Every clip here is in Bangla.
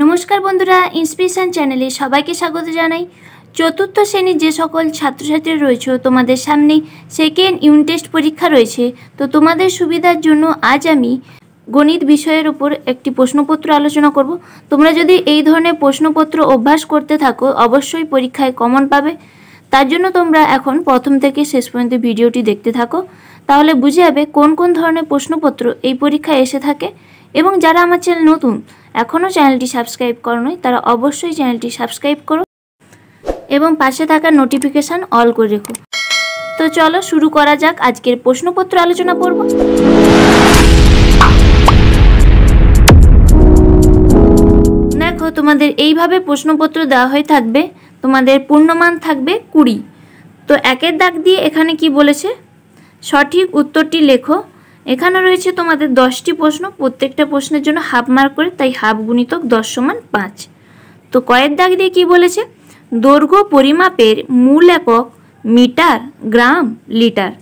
নমস্কার বন্ধুরা ইন্সপিরেশান চ্যানেলে সবাইকে স্বাগত জানাই চতুর্থ শ্রেণীর যে সকল ছাত্রছাত্রী রয়েছে তোমাদের সামনে সেকেন্ড ইউনিট টেস্ট পরীক্ষা রয়েছে তো তোমাদের সুবিধার জন্য আজ আমি গণিত বিষয়ের উপর একটি প্রশ্নপত্র আলোচনা করব তোমরা যদি এই ধরনের প্রশ্নপত্র অভ্যাস করতে থাকো অবশ্যই পরীক্ষায় কমন পাবে তার জন্য তোমরা এখন প্রথম থেকে শেষ পর্যন্ত ভিডিওটি দেখতে থাকো তাহলে বুঝে যাবে কোন কোন ধরনের প্রশ্নপত্র এই পরীক্ষায় এসে থাকে এবং যারা আমার চ্যানেল নতুন এখনও চ্যানেলটি সাবস্ক্রাইব নয় তারা অবশ্যই চ্যানেলটি সাবস্ক্রাইব করো এবং পাশে থাকা নোটিফিকেশান অল করে রেখো তো চলো শুরু করা যাক আজকের প্রশ্নপত্র আলোচনা করব দেখো তোমাদের এইভাবে প্রশ্নপত্র দেওয়া হয়ে থাকবে তোমাদের পূর্ণমান থাকবে কুড়ি তো একের দাগ দিয়ে এখানে কি বলেছে সঠিক উত্তরটি লেখো এখানে রয়েছে তোমাদের দশটি প্রশ্ন প্রত্যেকটা প্রশ্নের জন্য হাফ মার্ক করে তাই হাফ গুণিতক দশ সমান পাঁচ তো কয়ের দাগ দিয়ে কি বলেছে দৈর্ঘ্য পরিমাপের মূল একক মিটার গ্রাম লিটার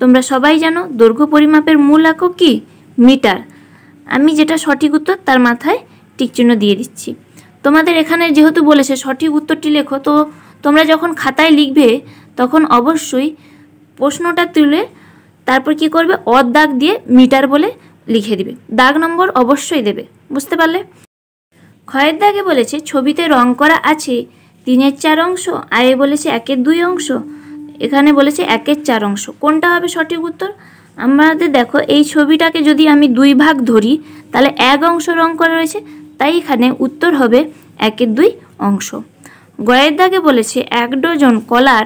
তোমরা সবাই জানো দৈর্ঘ্য পরিমাপের মূল একক কি মিটার আমি যেটা সঠিক উত্তর তার মাথায় টিকচিহ্ন দিয়ে দিচ্ছি তোমাদের এখানে যেহেতু বলেছে সঠিক উত্তরটি লেখো তো তোমরা যখন খাতায় লিখবে তখন অবশ্যই প্রশ্নটা তুলে তারপর কি করবে অর দাগ দিয়ে মিটার বলে লিখে দিবে দাগ নম্বর অবশ্যই দেবে বুঝতে পারলে ক্ষয়ের দাগে বলেছে ছবিতে রং করা আছে তিনের চার অংশ আয়ে বলেছে একের দুই অংশ এখানে বলেছে একের চার অংশ কোনটা হবে সঠিক উত্তর আমাদের দেখো এই ছবিটাকে যদি আমি দুই ভাগ ধরি তাহলে এক অংশ রং করা রয়েছে তাই এখানে উত্তর হবে একের দুই অংশ গয়ের দাগে বলেছে এক ডজন কলার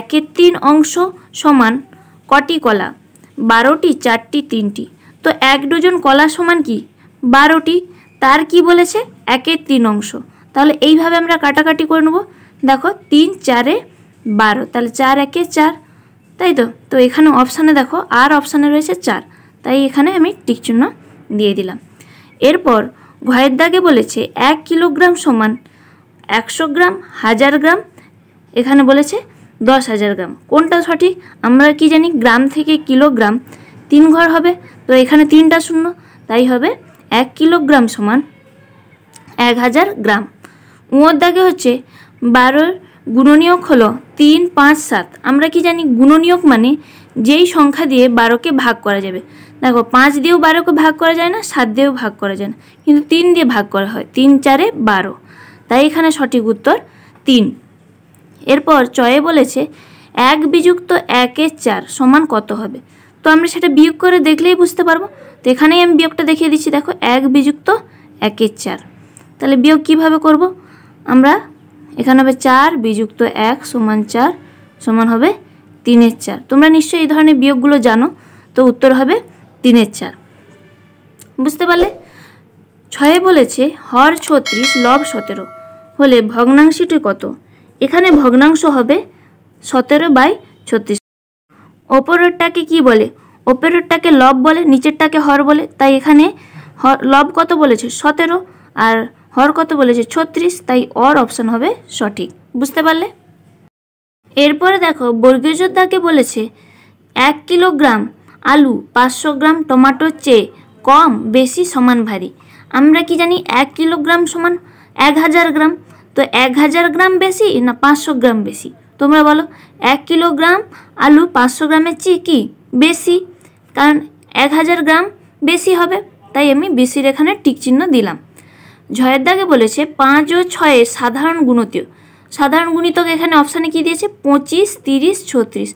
একের তিন অংশ সমান কটি কলা বারোটি চারটি তিনটি তো এক ডজন কলা সমান কি বারোটি তার কি বলেছে একের তিন অংশ তাহলে এইভাবে আমরা কাটাকাটি করে নেবো দেখো তিন চারে বারো তাহলে চার একে চার তাই তো তো এখানে অপশানে দেখো আর অপশানে রয়েছে চার তাই এখানে আমি টিকচিহ্ন দিয়ে দিলাম এরপর ঘয়ের দাগে বলেছে এক কিলোগ্রাম সমান একশো গ্রাম হাজার গ্রাম এখানে বলেছে দশ হাজার গ্রাম কোনটা সঠিক আমরা কি জানি গ্রাম থেকে কিলোগ্রাম তিন ঘর হবে তো এখানে তিনটা শূন্য তাই হবে এক কিলোগ্রাম সমান এক হাজার গ্রাম উঁয়োর দাগে হচ্ছে বারোর গুণনীয়ক হলো তিন পাঁচ সাত আমরা কি জানি গুণনীয়ক মানে যেই সংখ্যা দিয়ে বারোকে ভাগ করা যাবে দেখো পাঁচ দিয়েও বারোকে ভাগ করা যায় না সাত দিয়েও ভাগ করা যায় না কিন্তু তিন দিয়ে ভাগ করা হয় তিন চারে বারো তাই এখানে সঠিক উত্তর তিন এরপর চয়ে বলেছে এক বিযুক্ত একের চার সমান কত হবে তো আমরা সেটা বিয়োগ করে দেখলেই বুঝতে পারবো তো এখানেই আমি বিয়োগটা দেখিয়ে দিচ্ছি দেখো এক বিযুক্ত একের চার তাহলে বিয়োগ কিভাবে করব আমরা এখানে হবে চার বিযুক্ত এক সমান চার সমান হবে তিনের চার তোমরা নিশ্চয়ই এই ধরনের বিয়োগগুলো জানো তো উত্তর হবে তিনের চার বুঝতে পারলে ছয়ে বলেছে হর ছত্রিশ লব সতেরো হলে ভগ্নাংশটি কত এখানে ভগ্নাংশ হবে সতেরো বাই ছত্রিশ ওপরেরটাকে কি বলে ওপরেরটাকে লব বলে নিচেরটাকে হর বলে তাই এখানে লব কত বলেছে সতেরো আর হর কত বলেছে ছত্রিশ তাই অর অপশন হবে সঠিক বুঝতে পারলে এরপরে দেখো বর্গীয় যোদ্ধাকে বলেছে এক কিলোগ্রাম আলু পাঁচশো গ্রাম টমাটোর চেয়ে কম বেশি সমান ভারী আমরা কি জানি এক কিলোগ্রাম সমান এক হাজার গ্রাম তো এক হাজার গ্রাম বেশি না পাঁচশো গ্রাম বেশি তোমরা বলো এক কিলোগ্রাম আলু পাঁচশো গ্রামের চেয়ে কি বেশি কারণ এক হাজার গ্রাম বেশি হবে তাই আমি বেশির এখানে টিক চিহ্ন দিলাম ঝয়ের দাগে বলেছে পাঁচ ও ছয়ের সাধারণ গুণতীয় সাধারণ গুণিতক এখানে অপশানে কি দিয়েছে পঁচিশ তিরিশ ছত্রিশ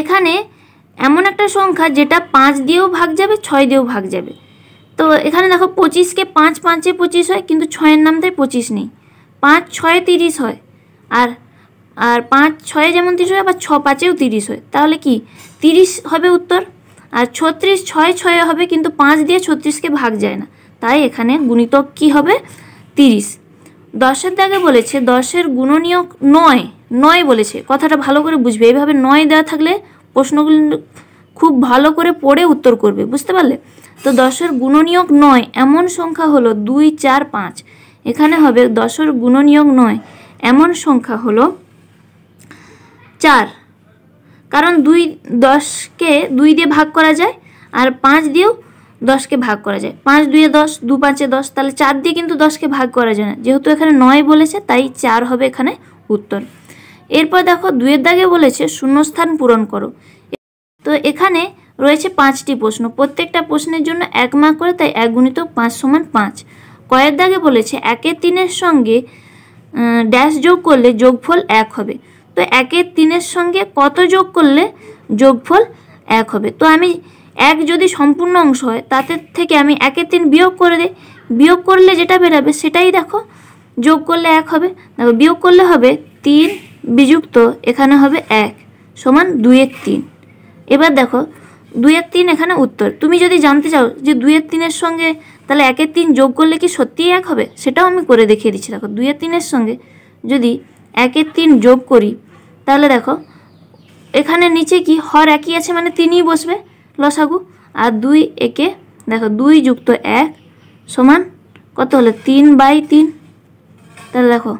এখানে এমন একটা সংখ্যা যেটা পাঁচ দিয়েও ভাগ যাবে ছয় দিয়েও ভাগ যাবে তো এখানে দেখো পঁচিশকে পাঁচ পাঁচে পঁচিশ হয় কিন্তু ছয়ের নামটাই পঁচিশ নেই পাঁচ ছয় তিরিশ হয় আর আর পাঁচ ছয়ে যেমন তিরিশ হয় আবার ছ পাঁচেও তিরিশ হয় তাহলে কি তিরিশ হবে উত্তর আর ছত্রিশ ছয় ছয়ে হবে কিন্তু পাঁচ দিয়ে ছত্রিশকে ভাগ যায় না তাই এখানে গুণিতক কি হবে তিরিশ দশের দাগে বলেছে দশের গুণনীয়ক নয় নয় বলেছে কথাটা ভালো করে বুঝবে এইভাবে নয় দেওয়া থাকলে প্রশ্নগুলি খুব ভালো করে পড়ে উত্তর করবে বুঝতে পারলে তো দশের গুণনীয়ক নয় এমন সংখ্যা হলো দুই চার পাঁচ এখানে হবে দশর গুণনীয়ক নয় এমন সংখ্যা হলো চার কারণ দুই দশকে দুই দিয়ে ভাগ করা যায় আর পাঁচ দিয়েও দশকে ভাগ করা যায় পাঁচ দুয়ে দশ দু পাঁচে দশ তাহলে চার দিয়ে কিন্তু দশকে ভাগ করা যায় না যেহেতু এখানে নয় বলেছে তাই চার হবে এখানে উত্তর এরপর দেখো দুয়ের দাগে বলেছে শূন্যস্থান পূরণ করো তো এখানে রয়েছে পাঁচটি প্রশ্ন প্রত্যেকটা প্রশ্নের জন্য এক মার্ক করে তাই এক গুণিত পাঁচ সমান পাঁচ কয়ের দাগে বলেছে একের তিনের সঙ্গে ড্যাশ যোগ করলে যোগফল এক হবে তো একের তিনের সঙ্গে কত যোগ করলে যোগফল এক হবে তো আমি এক যদি সম্পূর্ণ অংশ হয় তাতে থেকে আমি একের তিন বিয়োগ করে দিই বিয়োগ করলে যেটা বেরাবে সেটাই দেখো যোগ করলে এক হবে দেখো বিয়োগ করলে হবে তিন বিযুক্ত এখানে হবে এক সমান দুয়ের তিন এবার দেখো এক তিন এখানে উত্তর তুমি যদি জানতে চাও যে দুইয়ের তিনের সঙ্গে তাহলে একের তিন যোগ করলে কি সত্যিই এক হবে সেটাও আমি করে দেখিয়ে দিচ্ছি দেখো দুইয়ের তিনের সঙ্গে যদি একের তিন যোগ করি তাহলে দেখো এখানে নিচে কি হর একই আছে মানে তিনই বসবে লসাগু আর দুই একে দেখো দুই যুক্ত এক সমান কত হলো তিন বাই তিন তাহলে দেখো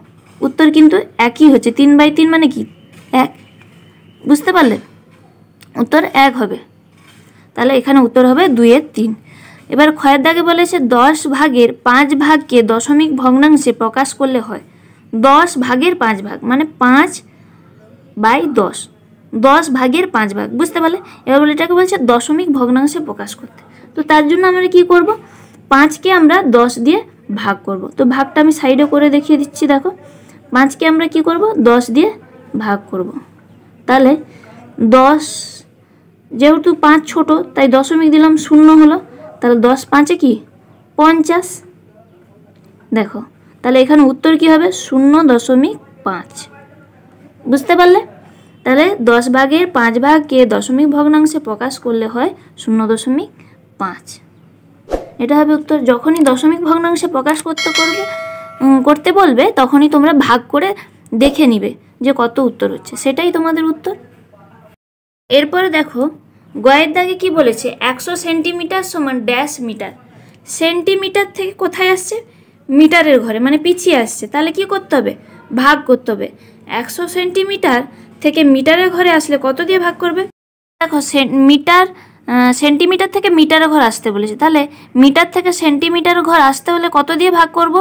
উত্তর কিন্তু একই হচ্ছে তিন বাই তিন মানে কি এক বুঝতে পারলে উত্তর এক হবে তাহলে এখানে উত্তর হবে দুইয়ের তিন এবার ক্ষয়ের দাগে বলেছে দশ ভাগের পাঁচ ভাগকে দশমিক ভগ্নাংশে প্রকাশ করলে হয় দশ ভাগের পাঁচ ভাগ মানে পাঁচ বাই দশ দশ ভাগের পাঁচ ভাগ বুঝতে পারলে এবার বলে এটাকে বলছে দশমিক ভগ্নাংশে প্রকাশ করতে তো তার জন্য আমরা কি করব পাঁচকে আমরা দশ দিয়ে ভাগ করব তো ভাগটা আমি সাইডে করে দেখিয়ে দিচ্ছি দেখো পাঁচকে আমরা কি করব দশ দিয়ে ভাগ করব তাহলে দশ যেহেতু পাঁচ ছোট তাই দশমিক দিলাম শূন্য হলো তাহলে দশ পাঁচে কি পঞ্চাশ দেখো তাহলে এখানে উত্তর কি হবে শূন্য দশমিক পাঁচ বুঝতে পারলে তাহলে দশ ভাগের পাঁচ ভাগকে দশমিক ভগ্নাংশে প্রকাশ করলে হয় শূন্য দশমিক পাঁচ এটা হবে উত্তর যখনই দশমিক ভগ্নাংশে প্রকাশ করতে করবে করতে বলবে তখনই তোমরা ভাগ করে দেখে নিবে যে কত উত্তর হচ্ছে সেটাই তোমাদের উত্তর এরপরে দেখো গয়ের দাগে কি বলেছে একশো সেন্টিমিটার সমান ড্যাশ মিটার সেন্টিমিটার থেকে কোথায় আসছে মিটারের ঘরে মানে পিছিয়ে আসছে তাহলে কি করতে হবে ভাগ করতে হবে একশো সেন্টিমিটার থেকে মিটারের ঘরে আসলে কত দিয়ে ভাগ করবে দেখো মিটার সেন্টিমিটার থেকে মিটারের ঘর আসতে বলেছে তাহলে মিটার থেকে সেন্টিমিটার ঘর আসতে হলে কত দিয়ে ভাগ করব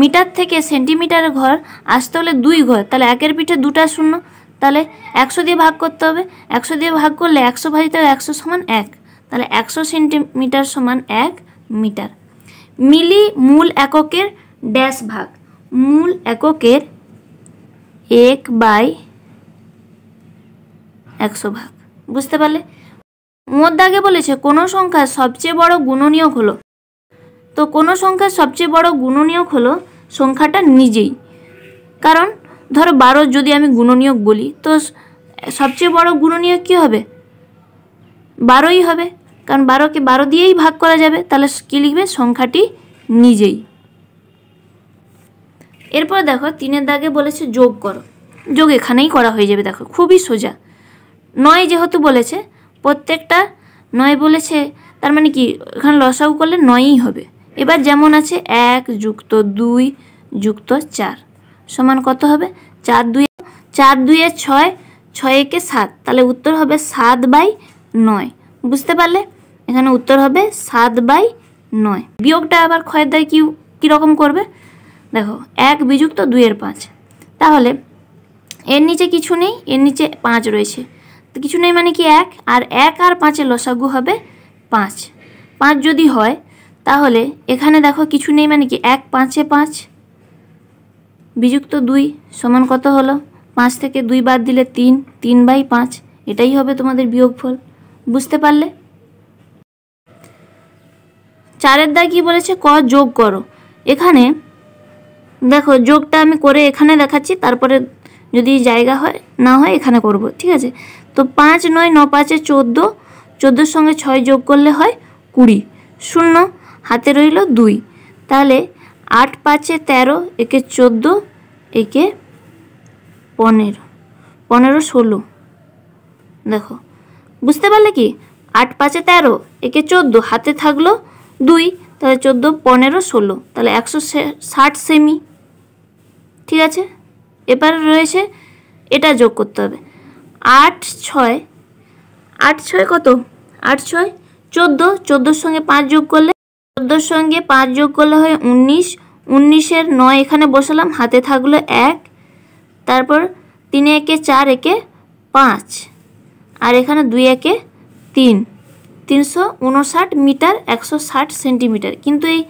মিটার থেকে সেন্টিমিটার ঘর আসতে হলে দুই ঘর তাহলে একের পিঠে দুটা শূন্য তাহলে একশো দিয়ে ভাগ করতে হবে একশো দিয়ে ভাগ করলে একশো ভাজিত একশো সমান এক তাহলে একশো সেন্টিমিটার সমান এক মিটার মিলি মূল এককের ড্যাশ ভাগ মূল এককের এক বাই একশো ভাগ বুঝতে পারলে মধ্যে বলেছে কোনো সংখ্যার সবচেয়ে বড় গুণনীয়ক হলো তো কোনো সংখ্যার সবচেয়ে বড় গুণনীয়ক হলো সংখ্যাটা নিজেই কারণ ধরো বারো যদি আমি গুণনীয়ক বলি তো সবচেয়ে বড় গুণনীয়ক কী হবে বারোই হবে কারণ বারোকে বারো দিয়েই ভাগ করা যাবে তাহলে কী লিখবে সংখ্যাটি নিজেই এরপর দেখো তিনের দাগে বলেছে যোগ করো যোগ এখানেই করা হয়ে যাবে দেখো খুবই সোজা নয় যেহেতু বলেছে প্রত্যেকটা নয় বলেছে তার মানে কি এখানে লসাউ করলে নয়ই হবে এবার যেমন আছে এক যুক্ত দুই যুক্ত চার সমান কত হবে চার দুই চার দুইয়ে ছয় ছয় একে সাত তাহলে উত্তর হবে সাত বাই নয় বুঝতে পারলে এখানে উত্তর হবে সাত বাই নয় বিয়োগটা আবার ক্ষয়ের দ্বারা কী কীরকম করবে দেখো এক বিযুক্ত দুইয়ের পাঁচ তাহলে এর নিচে কিছু নেই এর নিচে পাঁচ রয়েছে তো কিছু নেই মানে কি এক আর এক আর পাঁচের লসাগু হবে পাঁচ পাঁচ যদি হয় তাহলে এখানে দেখো কিছু নেই মানে কি এক পাঁচে পাঁচ বিযুক্ত দুই সমান কত হলো পাঁচ থেকে দুই বাদ দিলে তিন তিন বাই পাঁচ এটাই হবে তোমাদের বিয়োগফল বুঝতে পারলে চারের দা কি বলেছে ক যোগ করো এখানে দেখো যোগটা আমি করে এখানে দেখাচ্ছি তারপরে যদি জায়গা হয় না হয় এখানে করব ঠিক আছে তো পাঁচ নয় ন পাঁচে চোদ্দো চোদ্দোর সঙ্গে ছয় যোগ করলে হয় কুড়ি শূন্য হাতে রইল দুই তাহলে আট পাঁচে তেরো একে চোদ্দো একে পনেরো পনেরো ষোলো দেখো বুঝতে পারলে কি আট পাঁচে তেরো একে চোদ্দো হাতে থাকলো দুই তাহলে চোদ্দো পনেরো ষোলো তাহলে একশো ষাট সেমি ঠিক আছে এবার রয়েছে এটা যোগ করতে হবে আট ছয় আট ছয় কত আট ছয় চোদ্দো চোদ্দোর সঙ্গে পাঁচ যোগ করলে চোদ্দোর সঙ্গে পাঁচ যোগ করলে হয় উনিশ উনিশের নয় এখানে বসালাম হাতে থাকলো এক তারপর তিনে একে চার একে পাঁচ আর এখানে দুই একে তিন তিনশো উনষাট মিটার একশো ষাট সেন্টিমিটার কিন্তু এই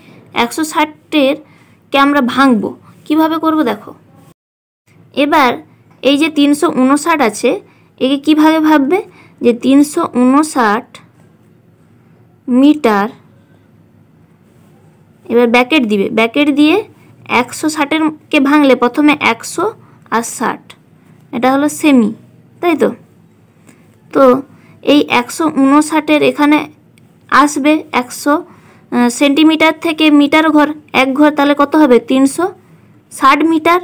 একশো ষাটেরকে আমরা ভাঙব কিভাবে করব দেখো এবার এই যে তিনশো উনষাট আছে একে কীভাবে ভাববে যে তিনশো উনষাট মিটার এবার ব্যাকেট দিবে ব্যাকেট দিয়ে একশো ষাটেরকে ভাঙলে প্রথমে একশো আর ষাট এটা হলো সেমি তাই তো তো এই একশো উনষাটের এখানে আসবে একশো সেন্টিমিটার থেকে মিটার ঘর এক ঘর তাহলে কত হবে তিনশো ষাট মিটার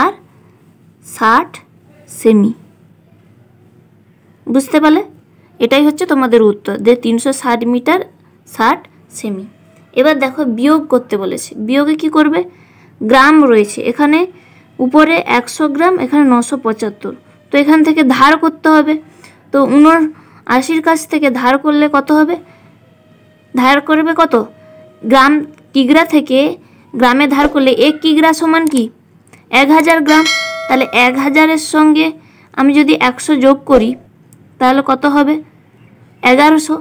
আর ষাট সেমি বুঝতে পারলে এটাই হচ্ছে তোমাদের উত্তর যে তিনশো ষাট মিটার ষাট সেমি এবার দেখো বিয়োগ করতে বলেছে বিয়োগে কি করবে গ্রাম রয়েছে এখানে উপরে একশো গ্রাম এখানে নশো পঁচাত্তর তো এখান থেকে ধার করতে হবে তো উনর আশির কাছ থেকে ধার করলে কত হবে ধার করবে কত গ্রাম কিগ্রা থেকে গ্রামে ধার করলে এক কিগ্রা সমান কি এক হাজার গ্রাম তাহলে এক হাজারের সঙ্গে আমি যদি একশো যোগ করি তাহলে কত হবে এগারোশো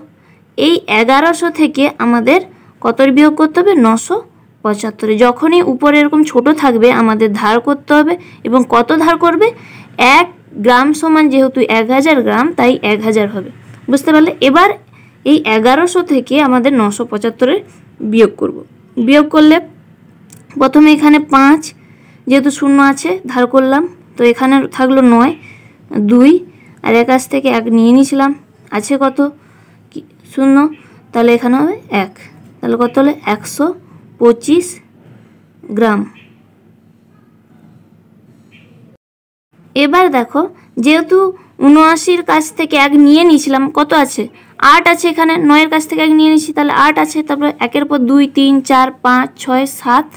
এই এগারোশো থেকে আমাদের কতর বিয়োগ করতে হবে নশো পঁচাত্তরে যখনই উপরে এরকম ছোট থাকবে আমাদের ধার করতে হবে এবং কত ধার করবে এক গ্রাম সমান যেহেতু এক হাজার গ্রাম তাই এক হাজার হবে বুঝতে পারলে এবার এই এগারোশো থেকে আমাদের নশো পঁচাত্তরের বিয়োগ করব। বিয়োগ করলে প্রথমে এখানে পাঁচ যেহেতু শূন্য আছে ধার করলাম তো এখানে থাকলো নয় দুই আর এক একাশ থেকে এক নিয়ে নিয়েছিলাম আছে কত শূন্য তাহলে এখানে হবে এক তাহলে কত হলো একশো পঁচিশ গ্রাম এবার দেখো যেহেতু উনআশির কাছ থেকে এক নিয়ে নিয়েছিলাম কত আছে আট আছে এখানে নয়ের কাছ থেকে এক নিয়ে নিয়েছি তাহলে আট আছে তারপরে একের পর দুই তিন চার পাঁচ ছয় সাত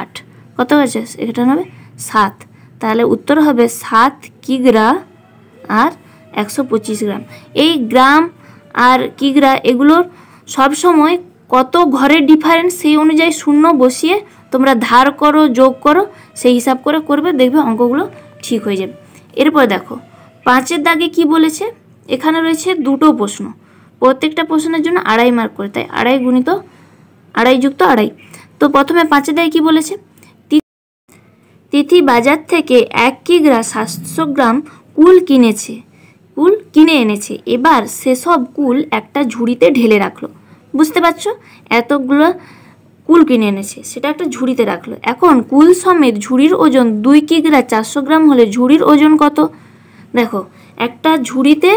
আট কত আছে এখানে হবে সাত তাহলে উত্তর হবে সাত কিগ্রা আর একশো পঁচিশ গ্রাম এই গ্রাম আর কিগ্রা এগুলোর সবসময় কত ঘরের ডিফারেন্স সেই অনুযায়ী শূন্য বসিয়ে তোমরা ধার করো যোগ করো সেই হিসাব করে করবে দেখবে অঙ্কগুলো ঠিক হয়ে যাবে এরপর দেখো পাঁচের দাগে কি বলেছে এখানে রয়েছে দুটো প্রশ্ন প্রত্যেকটা প্রশ্নের জন্য আড়াই মার্ক করে তাই আড়াই গুণিত আড়াই যুক্ত আড়াই তো প্রথমে পাঁচের দাগে কি বলেছে তিথি বাজার থেকে এক কিগ্রা সাতশো গ্রাম কুল কিনেছে কুল কিনে এনেছে এবার সেসব কুল একটা ঝুড়িতে ঢেলে রাখলো বুঝতে পারছো এতগুলো কুল কিনে এনেছে সেটা একটা ঝুড়িতে রাখলো এখন কুল সমেত ঝুড়ির ওজন দুই কিগ্রা চারশো গ্রাম হলে ঝুড়ির ওজন কত দেখো একটা ঝুড়িতে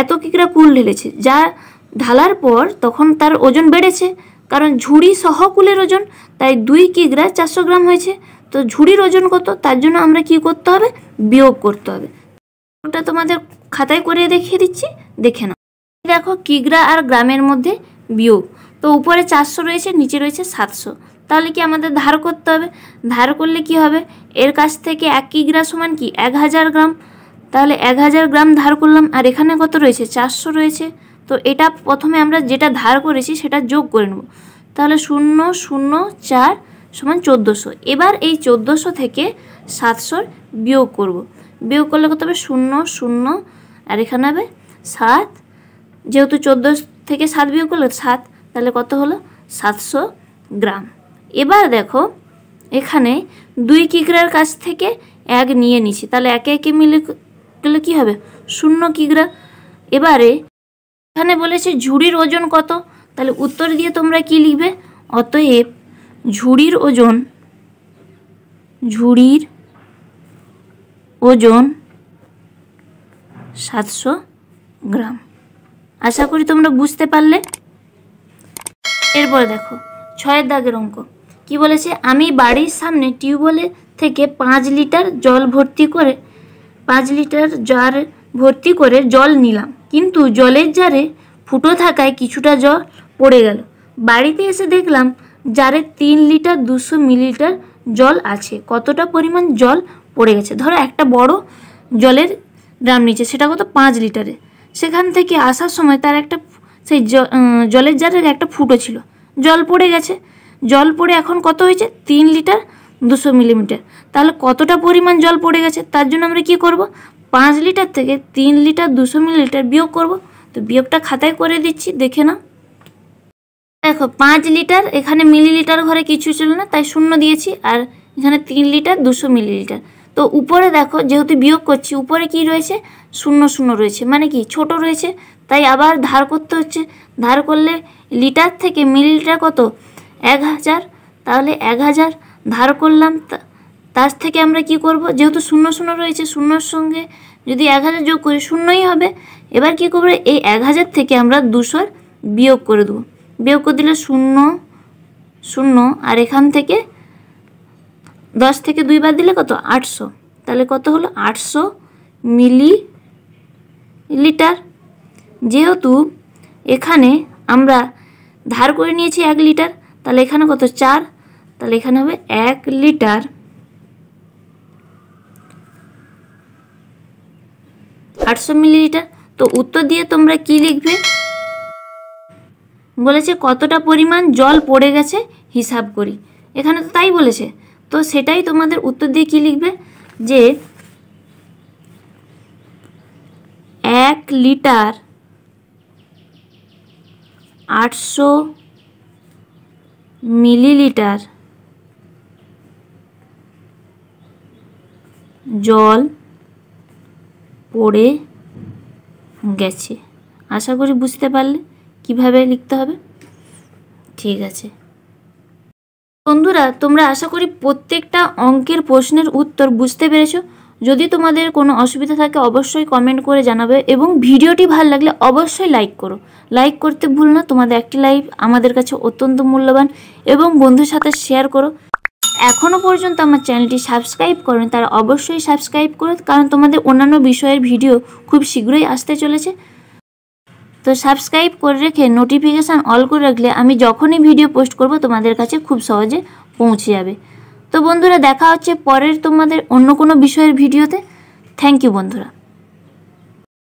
এত কিগ্রা কুল ঢেলেছে যা ঢালার পর তখন তার ওজন বেড়েছে কারণ ঝুড়ি সহ কুলের ওজন তাই দুই কিগ্রা চারশো গ্রাম হয়েছে তো ঝুড়ির ওজন কত তার জন্য আমরা কি করতে হবে বিয়োগ করতে হবে ওটা তোমাদের খাতায় করে দেখিয়ে দিচ্ছি দেখে নাও দেখো কিগ্রা আর গ্রামের মধ্যে বিয়োগ তো উপরে চারশো রয়েছে নিচে রয়েছে সাতশো তাহলে কি আমাদের ধার করতে হবে ধার করলে কি হবে এর কাছ থেকে এক কিগ্রা সমান কি এক হাজার গ্রাম তাহলে এক হাজার গ্রাম ধার করলাম আর এখানে কত রয়েছে চারশো রয়েছে তো এটা প্রথমে আমরা যেটা ধার করেছি সেটা যোগ করে নেব তাহলে শূন্য শূন্য চার সমান চোদ্দোশো এবার এই চোদ্দোশো থেকে সাতশোর বিয়োগ করব। বিয়োগ করলে কত হবে শূন্য শূন্য আর এখানে হবে সাত যেহেতু চোদ্দোশো থেকে সাত বিয়োগ করলে সাত তাহলে কত হলো সাতশো গ্রাম এবার দেখো এখানে দুই কিগ্রার কাছ থেকে এক নিয়ে নিছি তাহলে একে একে মিলে গেলে কী হবে শূন্য কিগ্রা এবারে এখানে বলেছে ঝুড়ির ওজন কত তাহলে উত্তর দিয়ে তোমরা কি লিখবে অতএব ঝুড়ির ওজন ঝুড়ির ওজন সাতশো গ্রাম আশা করি তোমরা বুঝতে পারলে এরপরে দেখো ছয়ের দাগের অঙ্ক কি বলেছে আমি বাড়ির সামনে টিউবওয়েলে থেকে পাঁচ লিটার জল ভর্তি করে পাঁচ লিটার জার ভর্তি করে জল নিলাম কিন্তু জলের জারে ফুটো থাকায় কিছুটা জল পড়ে গেল বাড়িতে এসে দেখলাম জারে তিন লিটার দুশো মিলিলিটার জল আছে কতটা পরিমাণ জল পড়ে গেছে ধরো একটা বড় জলের ড্রাম নিচে সেটা কত পাঁচ লিটারে সেখান থেকে আসার সময় তার একটা সেই জলের জারের একটা ফুটো ছিল জল পড়ে গেছে জল পড়ে এখন কত হয়েছে তিন লিটার দুশো মিলিমিটার তাহলে কতটা পরিমাণ জল পড়ে গেছে তার জন্য আমরা কি করব পাঁচ লিটার থেকে তিন লিটার দুশো মিলিলিটার বিয়োগ করব তো বিয়োগটা খাতায় করে দিচ্ছি দেখে না দেখো পাঁচ লিটার এখানে মিলিলিটার ঘরে কিছু ছিল না তাই শূন্য দিয়েছি আর এখানে তিন লিটার দুশো মিলিলিটার তো উপরে দেখো যেহেতু বিয়োগ করছি উপরে কি রয়েছে শূন্য শূন্য রয়েছে মানে কি ছোট রয়েছে তাই আবার ধার করতে হচ্ছে ধার করলে লিটার থেকে মিলিলিটার কত এক হাজার তাহলে এক হাজার ধার করলাম তার থেকে আমরা কি করব যেহেতু শূন্য শূন্য রয়েছে শূন্যর সঙ্গে যদি এক হাজার যোগ করি শূন্যই হবে এবার কি করবো এই এক হাজার থেকে আমরা দুশোর বিয়োগ করে দেবো বিয়োগ করে দিলে শূন্য শূন্য আর এখান থেকে দশ থেকে দুই বার দিলে কত আটশো তাহলে কত হলো আটশো মিলি লিটার যেহেতু এখানে আমরা ধার করে নিয়েছি এক লিটার তাহলে এখানে কত চার তাহলে এখানে হবে এক লিটার আটশো মিলিলিটার তো উত্তর দিয়ে তোমরা কি লিখবে বলেছে কতটা পরিমাণ জল পড়ে গেছে হিসাব করি এখানে তো তাই বলেছে তো সেটাই তোমাদের উত্তর দিয়ে কি লিখবে যে এক লিটার আটশো মিলিলিটার জল পড়ে গেছে আশা করি বুঝতে পারলে কিভাবে লিখতে হবে ঠিক আছে বন্ধুরা তোমরা আশা করি প্রত্যেকটা অঙ্কের প্রশ্নের উত্তর বুঝতে পেরেছো যদি তোমাদের কোনো অসুবিধা থাকে অবশ্যই কমেন্ট করে জানাবে এবং ভিডিওটি ভালো লাগলে অবশ্যই লাইক করো লাইক করতে ভুল না তোমাদের একটি লাইক আমাদের কাছে অত্যন্ত মূল্যবান এবং বন্ধুর সাথে শেয়ার করো এখনও পর্যন্ত আমার চ্যানেলটি সাবস্ক্রাইব করেন তারা অবশ্যই সাবস্ক্রাইব করো কারণ তোমাদের অন্যান্য বিষয়ের ভিডিও খুব শীঘ্রই আসতে চলেছে তো সাবস্ক্রাইব করে রেখে নোটিফিকেশান অল করে রাখলে আমি যখনই ভিডিও পোস্ট করব তোমাদের কাছে খুব সহজে পৌঁছে যাবে তো বন্ধুরা দেখা হচ্ছে পরের তোমাদের অন্য কোনো বিষয়ের ভিডিওতে থ্যাংক ইউ বন্ধুরা